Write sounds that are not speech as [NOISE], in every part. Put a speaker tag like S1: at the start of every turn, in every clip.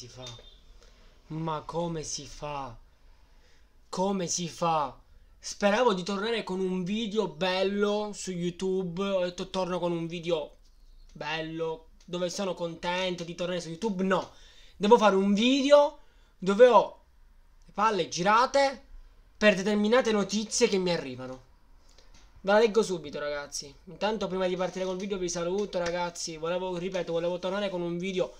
S1: si fa? Ma come si fa? Come si fa? Speravo di tornare con un video bello su YouTube. Ho detto torno con un video bello dove sono contento di tornare su YouTube. No, devo fare un video dove ho le palle girate per determinate notizie che mi arrivano. Ve la leggo subito, ragazzi. Intanto, prima di partire col video, vi saluto, ragazzi. Volevo, ripeto, volevo tornare con un video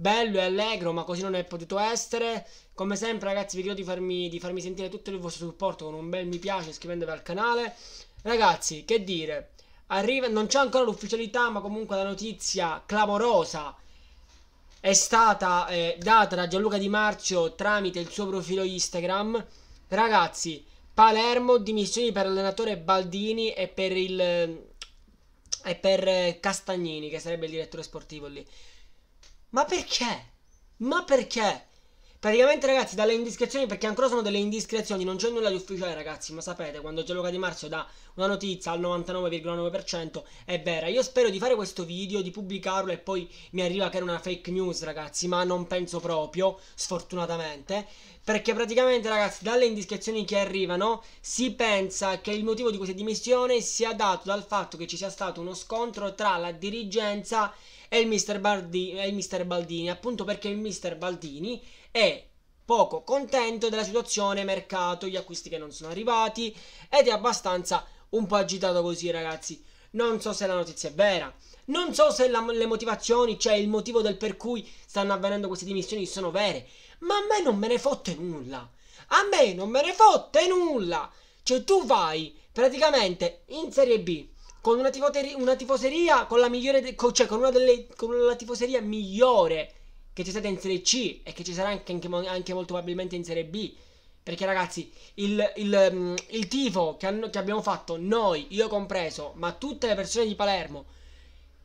S1: bello e allegro, ma così non è potuto essere. Come sempre, ragazzi, vi chiedo di farmi, di farmi sentire tutto il vostro supporto con un bel mi piace iscrivendovi al canale. Ragazzi, che dire, arriva, non c'è ancora l'ufficialità, ma comunque la notizia clamorosa è stata eh, data da Gianluca Di Marzio tramite il suo profilo Instagram. Ragazzi, Palermo, dimissioni per l'allenatore Baldini e per, il, e per eh, Castagnini, che sarebbe il direttore sportivo lì. Ma perché? Ma perché? Praticamente ragazzi dalle indiscrezioni perché ancora sono delle indiscrezioni Non c'è nulla di ufficiale ragazzi ma sapete quando Gianluca Di Marzio dà una notizia al 99,9% è vera Io spero di fare questo video, di pubblicarlo e poi mi arriva che era una fake news ragazzi Ma non penso proprio sfortunatamente Perché praticamente ragazzi dalle indiscrezioni che arrivano Si pensa che il motivo di questa dimissione sia dato dal fatto che ci sia stato uno scontro tra la dirigenza e il mister Baldini, Appunto perché il mister Baldini è poco contento della situazione mercato, gli acquisti che non sono arrivati ed è abbastanza un po' agitato così ragazzi. Non so se la notizia è vera, non so se la, le motivazioni, cioè il motivo del per cui stanno avvenendo queste dimissioni sono vere, ma a me non me ne fotte nulla. A me non me ne fotte nulla. Cioè tu vai praticamente in Serie B con una, una tifoseria con la migliore, de- cioè con una delle con la tifoseria migliore che c'è stata in Serie C e che ci sarà anche, anche, anche molto probabilmente in Serie B. Perché ragazzi, il, il, mm, il tifo che, hanno, che, abbiamo fatto noi, io compreso, ma tutte le persone di Palermo,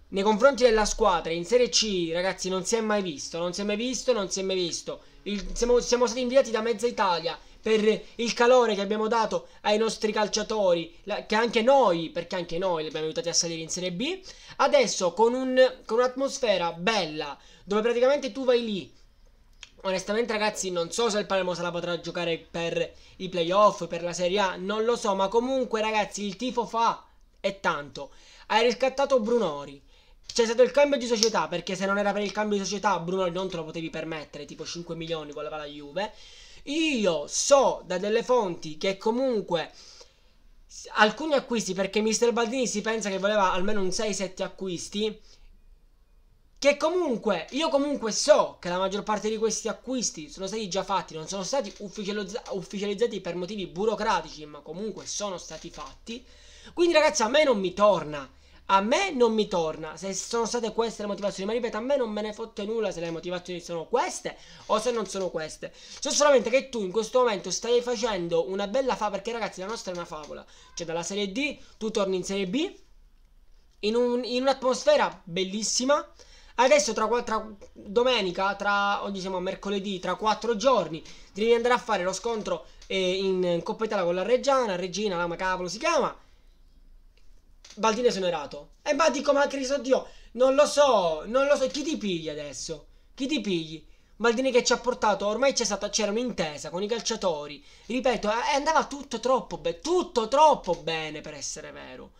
S1: nei confronti della squadra in Serie C, ragazzi, non si è mai visto, non si è mai visto, non si è mai visto il, siamo, siamo stati inviati da mezza Italia per il calore che abbiamo dato ai nostri calciatori, la, che anche noi, perché anche noi li abbiamo aiutati a salire in Serie B. Adesso con, un, con un'atmosfera bella, dove praticamente tu vai lì. Onestamente, ragazzi, non so se il Palermo se la potrà giocare per i playoff, per la Serie A, non lo so, ma comunque, ragazzi, il tifo fa e tanto. Hai riscattato Brunori c'è stato il cambio di società, perché se non era per il cambio di società Bruno non te lo potevi permettere, tipo 5 milioni voleva la Juve. Io so da delle fonti che comunque alcuni acquisti, perché Mister Baldini si pensa che voleva almeno un 6-7 acquisti, che comunque, io comunque so che la maggior parte di questi acquisti sono stati già fatti, non sono stati ufficializzati per motivi burocratici, ma comunque sono stati fatti. Quindi ragazzi a me non mi torna a me non mi torna se sono state queste le motivazioni, ma ripeto, a me non me ne fotte nulla se le motivazioni sono queste o se non sono queste. So solamente che tu in questo momento stai facendo una bella favola, perché ragazzi la nostra è una favola. Cioè dalla Serie D tu torni in Serie B, in, un, in un'atmosfera bellissima, Adesso tra, tra, domenica, tra oggi oh, siamo a mercoledì, tra quattro giorni devi andare a fare lo scontro eh, in, in Coppa Italia con la Reggiana, Regina, la cavolo si chiama. Baldini esonerato. E ma dico, ma Cristo Dio, non lo so, non lo so. Chi ti pigli adesso? Chi ti pigli? Baldini che ci ha portato, ormai c'è stata, c'era un'intesa con i calciatori. Ripeto, eh, andava tutto troppo bene, tutto troppo bene per essere vero.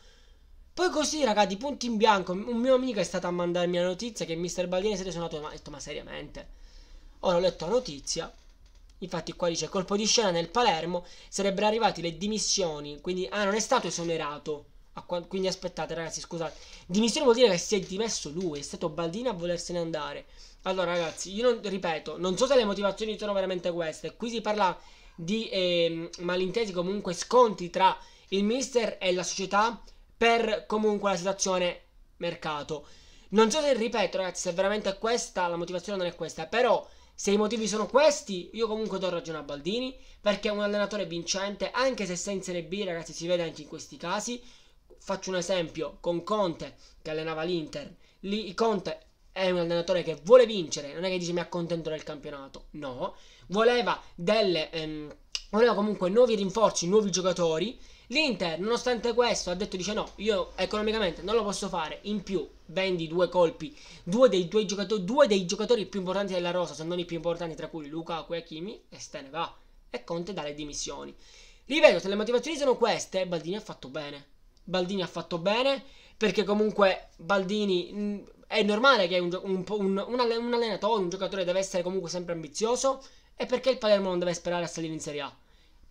S1: Poi così, raga, di punto in bianco, un mio amico è stato a mandarmi la notizia che Mr. Baldini si è suonato, ma ha detto, ma seriamente? Ora ho letto la notizia, infatti qua dice, colpo di scena nel Palermo, sarebbero arrivate le dimissioni, quindi, ah, non è stato esonerato. Quando, quindi aspettate ragazzi, scusate. Dimissione vuol dire che si è dimesso lui, è stato Baldini a volersene andare. Allora ragazzi, io non, ripeto, non so se le motivazioni sono veramente queste. Qui si parla di eh, malintesi, comunque sconti tra il mister e la società per comunque la situazione mercato. Non so se ripeto ragazzi, se veramente è questa, la motivazione non è questa, però... Se i motivi sono questi, io comunque do ragione a Baldini perché è un allenatore vincente, anche se senza in B, ragazzi, si vede anche in questi casi faccio un esempio con Conte che allenava l'Inter. Lì Conte è un allenatore che vuole vincere, non è che dice mi accontento del campionato, no, voleva delle ehm, voleva comunque nuovi rinforzi, nuovi giocatori. L'Inter, nonostante questo, ha detto dice no, io economicamente non lo posso fare, in più vendi due colpi, due dei, due giocatori, due dei giocatori più importanti della rosa, se non i più importanti tra cui Luca, e e se ne va e Conte dà le dimissioni. Ripeto, se le motivazioni sono queste, Baldini ha fatto bene. Baldini ha fatto bene, perché comunque Baldini mm, è normale che un, un, un, un allenatore, un giocatore deve essere comunque sempre ambizioso e perché il Palermo non deve sperare a salire in Serie A?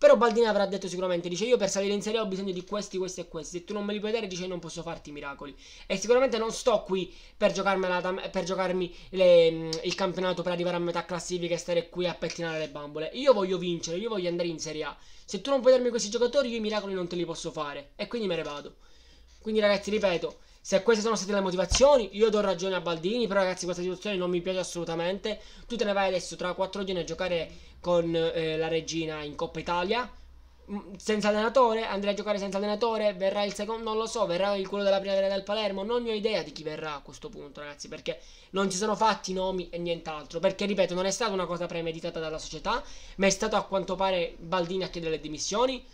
S1: Però Baldini avrà detto sicuramente, dice io per salire in Serie A ho bisogno di questi, questi e questi, se tu non me li puoi dare dice non posso farti miracoli. E sicuramente non sto qui per, per giocarmi le, mm, il campionato per arrivare a metà classifica e stare qui a pettinare le bambole. Io voglio vincere, io voglio andare in Serie A. Se tu non puoi darmi questi giocatori io i miracoli non te li posso fare e quindi me ne vado. Quindi ragazzi ripeto, se queste sono state le motivazioni, io do ragione a Baldini, però ragazzi questa situazione non mi piace assolutamente. Tu te ne vai adesso tra quattro giorni a giocare con eh, la regina in Coppa Italia. Mm, senza allenatore, andrai a giocare senza allenatore, verrà il secondo, non lo so, verrà il quello della primavera del Palermo, non ne ho idea di chi verrà a questo punto ragazzi, perché non ci sono fatti nomi e nient'altro, perché ripeto, non è stata una cosa premeditata dalla società, ma è stato a quanto pare Baldini a chiedere le dimissioni.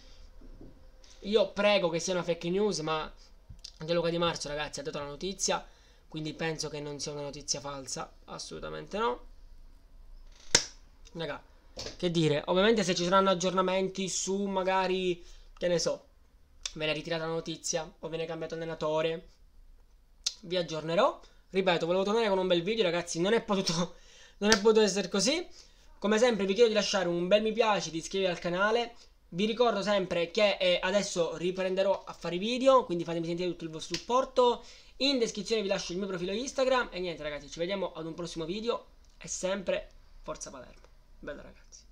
S1: Io prego che sia una fake news, ma Gianluca Di Marzo, ragazzi, ha dato la notizia, quindi penso che non sia una notizia falsa, assolutamente no. Raga, che dire, ovviamente se ci saranno aggiornamenti su magari, che ne so, viene ritirata la notizia o viene cambiato allenatore, vi aggiornerò. Ripeto, volevo tornare con un bel video, ragazzi, non è potuto, [LAUGHS] non è potuto essere così. Come sempre vi chiedo di lasciare un bel mi piace, di iscrivervi al canale, vi ricordo sempre che eh, adesso riprenderò a fare i video, quindi fatemi sentire tutto il vostro supporto. In descrizione vi lascio il mio profilo Instagram e niente ragazzi, ci vediamo ad un prossimo video e sempre Forza Palermo. Bella ragazzi.